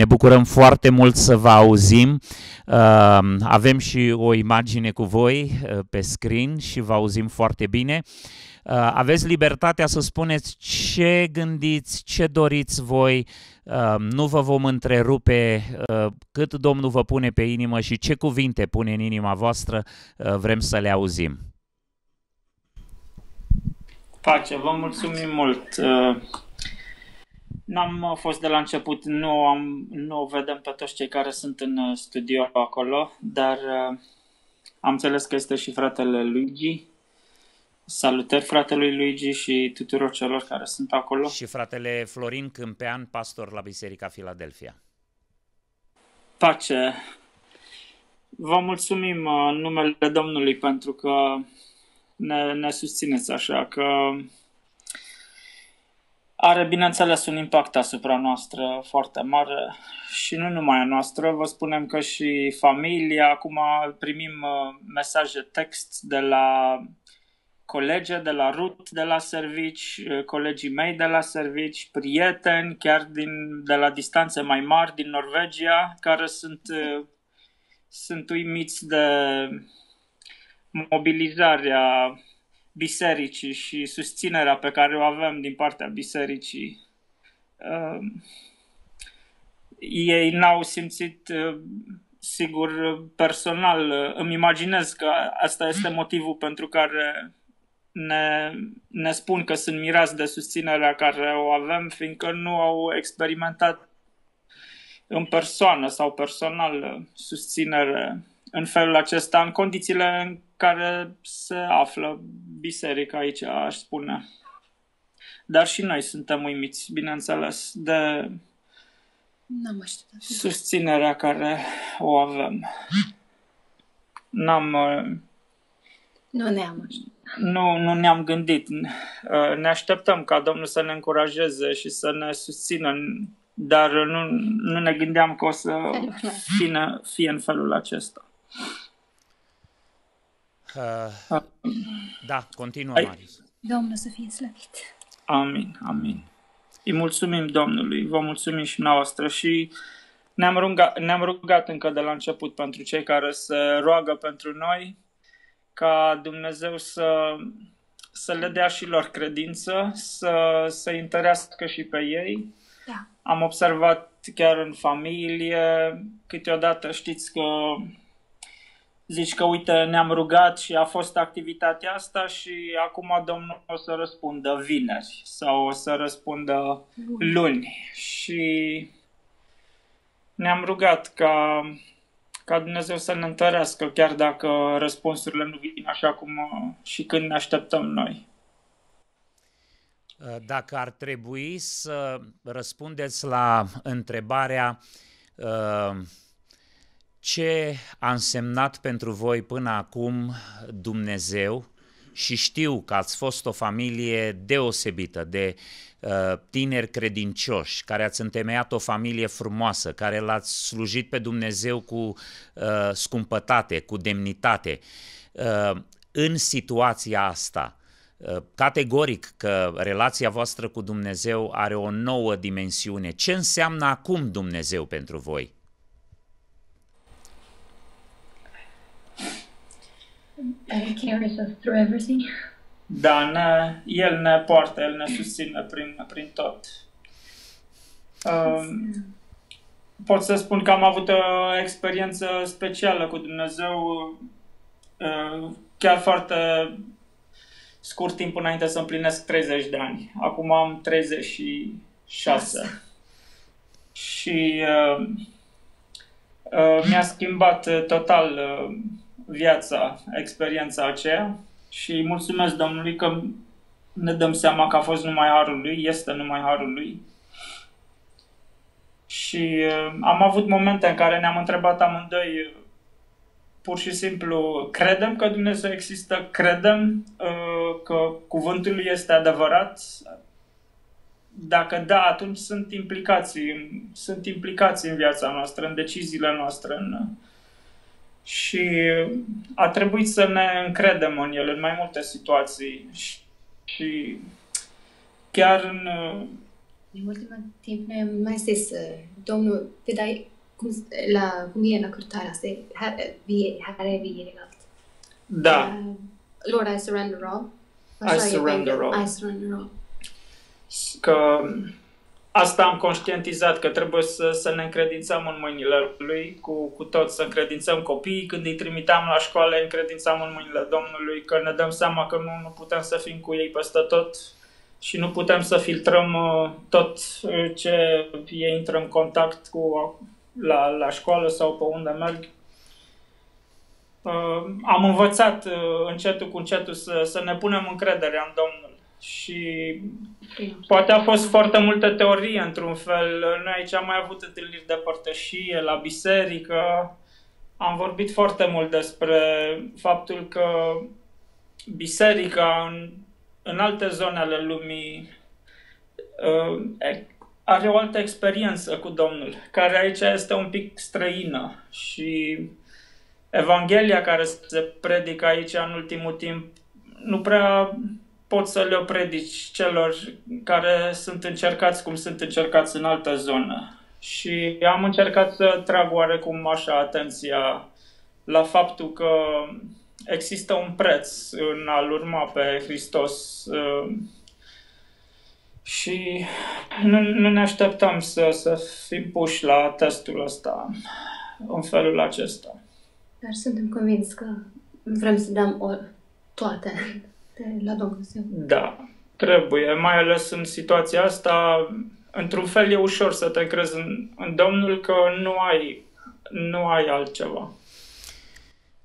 Ne bucurăm foarte mult să vă auzim. Ehm, avem și o imagine cu voi eh, pe screen și vă auzim foarte bine. Eh, aveți libertatea să spuneți ce gândiți, ce doriți voi, ehm, nu vă vom întrerupe eh, cât Domnul vă pune pe inimă și ce cuvinte pune în inima voastră, vrem să le auzim. Pace, vă mulțumim mult. N-am uh, fost de la început, nu, am, nu o vedem pe toți cei care sunt în uh, studio acolo, dar uh, am înțeles că este și fratele Luigi. Salutări fratelui Luigi și tuturor celor care sunt acolo. Și fratele Florin Câmpean, pastor la Biserica Filadelfia. Pace! Vă mulțumim uh, numele Domnului pentru că ne, ne susțineți așa, că are, bineînțeles, un impact asupra noastră foarte mare și nu numai a noastră. Vă spunem că și familia, acum primim uh, mesaje text de la colege de la RUT de la servici, uh, colegii mei de la servici, prieteni chiar din, de la distanțe mai mari din Norvegia, care sunt, uh, sunt uimiți de mobilizarea bisericii și susținerea pe care o avem din partea bisericii. Uh, ei n-au simțit, uh, sigur, personal. Uh, îmi imaginez că asta este mm. motivul pentru care ne, ne spun că sunt mirați de susținerea care o avem, fiindcă nu au experimentat în persoană sau personal susținere în felul acesta, în condițiile în care se află biserică aici, aș spune. Dar și noi suntem uimiți, bineînțeles, de N-am susținerea care o avem. N-am... Uh, nu ne-am Nu, nu ne-am gândit. Uh, ne așteptăm ca Domnul să ne încurajeze și să ne susțină, dar nu, nu ne gândeam că o să fie, fie în felul acesta. Uh, da, continuă, Ai... Marius. Domnul să fie slăvit. Amin, amin. Îi mulțumim Domnului, vă mulțumim și noastră și ne-am rugat, ne-am rugat încă de la început pentru cei care se roagă pentru noi, ca Dumnezeu să, să le dea și lor credință, să, se întărească și pe ei. Da. Am observat chiar în familie, câteodată știți că zici că uite ne-am rugat și a fost activitatea asta și acum domnul o să răspundă vineri sau o să răspundă luni, și ne-am rugat ca, ca Dumnezeu să ne întărească chiar dacă răspunsurile nu vin așa cum uh, și când ne așteptăm noi. Uh, dacă ar trebui să răspundeți la întrebarea uh, ce a însemnat pentru voi până acum Dumnezeu și știu că ați fost o familie deosebită de uh, tineri credincioși, care ați întemeiat o familie frumoasă, care l-ați slujit pe Dumnezeu cu uh, scumpătate, cu demnitate. Uh, în situația asta, uh, categoric că relația voastră cu Dumnezeu are o nouă dimensiune. Ce înseamnă acum Dumnezeu pentru voi? carries us through everything. Da, ne, El ne poartă, El ne susține prin, prin tot. Um, pot să spun că am avut o experiență specială cu Dumnezeu, uh, chiar foarte scurt timp înainte să împlinesc 30 de ani. Acum am 36. Și uh, uh, mi-a schimbat total uh, viața experiența aceea și mulțumesc Domnului că ne dăm seama că a fost numai harul lui, este numai harul lui. Și uh, am avut momente în care ne-am întrebat amândoi uh, pur și simplu credem că Dumnezeu există, credem uh, că cuvântul lui este adevărat. Dacă da, atunci sunt implicații, sunt implicații în viața noastră, în deciziile noastre, în și a trebuit să ne încredem în el în mai multe situații și, și chiar în... În ultimul timp ne-am mai zis, uh, domnul, dai cum, la, cum e la curtarea asta, vie, care vie de alt. Da. Uh, Lord, I surrender all. Așa I surrender all. I surrender all. Că asta am conștientizat, că trebuie să, să ne încredințăm în mâinile Lui, cu, cu toți să încredințăm copiii. Când îi trimiteam la școală, încredințam în mâinile Domnului, că ne dăm seama că nu, nu putem să fim cu ei peste tot și nu putem să filtrăm uh, tot uh, ce ei intră în contact cu la, la școală sau pe unde merg. Uh, am învățat încetul cu încetul să, să ne punem încrederea în Domnul și poate a fost foarte multă teorie, într-un fel. Noi aici am mai avut întâlniri de părtășie, la biserică. Am vorbit foarte mult despre faptul că biserica în, în alte zone ale lumii uh, are o altă experiență cu Domnul, care aici este un pic străină și Evanghelia care se predică aici în ultimul timp nu prea poți să le predici celor care sunt încercați cum sunt încercați în altă zonă. Și am încercat să trag oarecum așa atenția la faptul că există un preț în a urma pe Hristos uh, și nu, nu ne așteptam să, să fim puși la testul ăsta în felul acesta. Dar suntem convins că vrem să dăm toate la Dumnezeu. Da, trebuie, mai ales în situația asta, într-un fel e ușor să te crezi în, în Domnul că nu ai, nu ai altceva.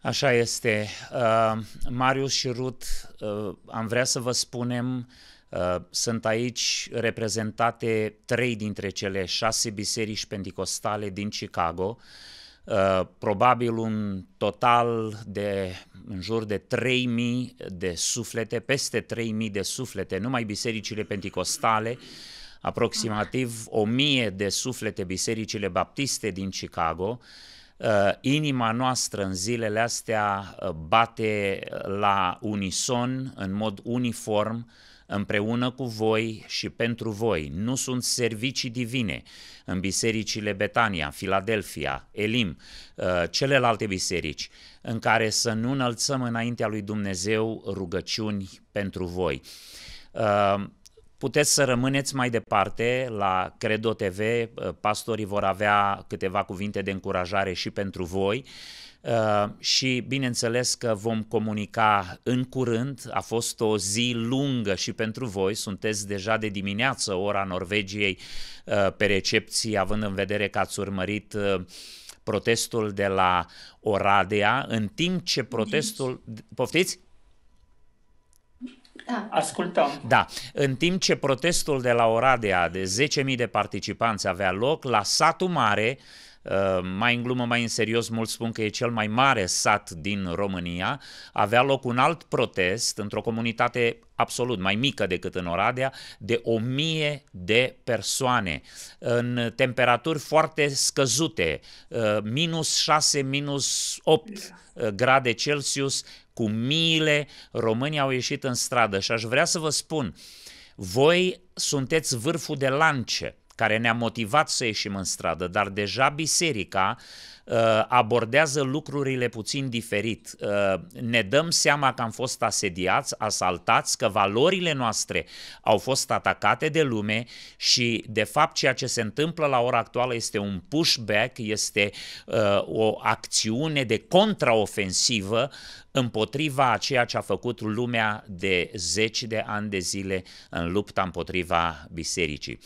Așa este. Uh, Marius și Ruth, uh, am vrea să vă spunem, uh, sunt aici reprezentate trei dintre cele șase biserici pentecostale din Chicago. Uh, Uh, probabil un total de în jur de 3000 de suflete, peste 3000 de suflete, numai bisericile penticostale, aproximativ 1000 de suflete bisericile baptiste din Chicago, Uh, inima noastră în zilele astea uh, bate uh, la unison, în mod uniform, împreună cu voi și pentru voi. Nu sunt servicii divine în bisericile Betania, Filadelfia, Elim, celelalte biserici, în care să nu înălțăm înaintea lui Dumnezeu rugăciuni pentru voi. Puteți să rămâneți mai departe la Credo TV, uh, pastorii vor avea câteva cuvinte de încurajare și pentru voi uh, și bineînțeles că vom comunica în curând, a fost o zi lungă și pentru voi, sunteți deja de dimineață ora Norvegiei uh, pe recepții, având în vedere că ați urmărit protestul de la Oradea, în timp ce protestul... Poftiți? Da. Ascultăm. Da. În timp ce protestul de la Oradea de 10.000 de participanți avea loc, la satul mare, uh, mai în glumă, mai în serios, mulți spun că e cel mai mare sat din România, avea loc un alt protest într-o comunitate absolut mai mică decât în Oradea, de o mie de persoane, în temperaturi foarte scăzute, uh, minus 6, minus 8 uh, grade Celsius, cu miile români au ieșit în stradă și aș vrea să vă spun, voi sunteți vârful de lance care ne-a motivat să ieșim în stradă, dar deja biserica Uh, abordează lucrurile puțin diferit. Uh, ne dăm seama că am fost asediați, asaltați, că valorile noastre au fost atacate de lume și, de fapt, ceea ce se întâmplă la ora actuală este un pushback, este uh, o acțiune de contraofensivă împotriva a ceea ce a făcut lumea de zeci de ani de zile în lupta împotriva bisericii.